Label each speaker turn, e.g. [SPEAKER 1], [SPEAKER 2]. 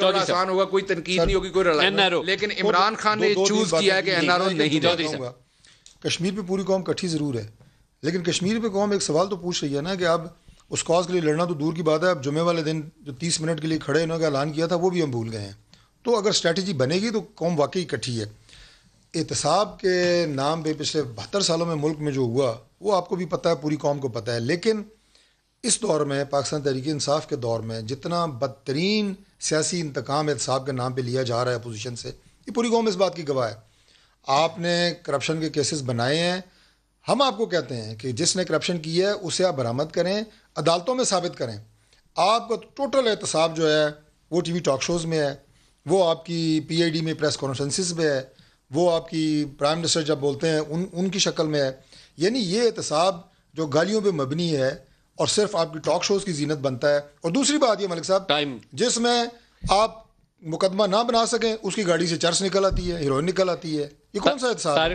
[SPEAKER 1] तो आसान होगा कोई तनकीद नहीं होगी कोई लड़ाई लेकिन तो इमरान खान ने चूज किया है कि एनआरओ नहीं जाऊंगा कश्मीर पे पूरी कौम इकट्ठी ज़रूर है लेकिन कश्मीर पे कौम एक सवाल तो पूछ रही है ना कि अब उस कॉज के लिए लड़ना तो दूर की बात है अब जुमे वाले दिन जो तीस मिनट के लिए खड़े इन्होंने ऐलान किया था वो भी हम भूल गए हैं तो अगर स्ट्रेटजी बनेगी तो कौम वाकई इकट्ठी है एहतसाब के नाम पे पिछले बहत्तर सालों में मुल्क में जो हुआ वो आपको भी पता है पूरी कौम को पता है लेकिन इस दौर में पाकिस्तान तहरीक इंसाफ के दौर में जितना बदतरीन सियासी इंतकाम एहतसाब के नाम पर लिया जा रहा है अपोजिशन से ये पूरी कौम इस बात की गवाह है आपने करप्शन के केसेस बनाए हैं हम आपको कहते हैं कि जिसने करप्शन की है उसे आप बरामद करें अदालतों में साबित करें आपका टोटल एहतसाब जो है वो टी वी टॉक शोज़ में है वो आपकी पी आई डी में प्रेस कॉन्फ्रेंसिस में है वो आपकी प्राइम मिनिस्टर जब बोलते हैं उन उनकी शक्ल में है यानी ये एहतसाब जो गालियों पर मबनी है और सिर्फ आपकी टॉक शोज की जीनत बनता है और दूसरी बात ये मलिक साहब टाइम जिसमें आप मुकदमा ना बना सकें उसकी गाड़ी से चर्च निकल आती है हीरोइन निकल आती है ये कौन सा एहसास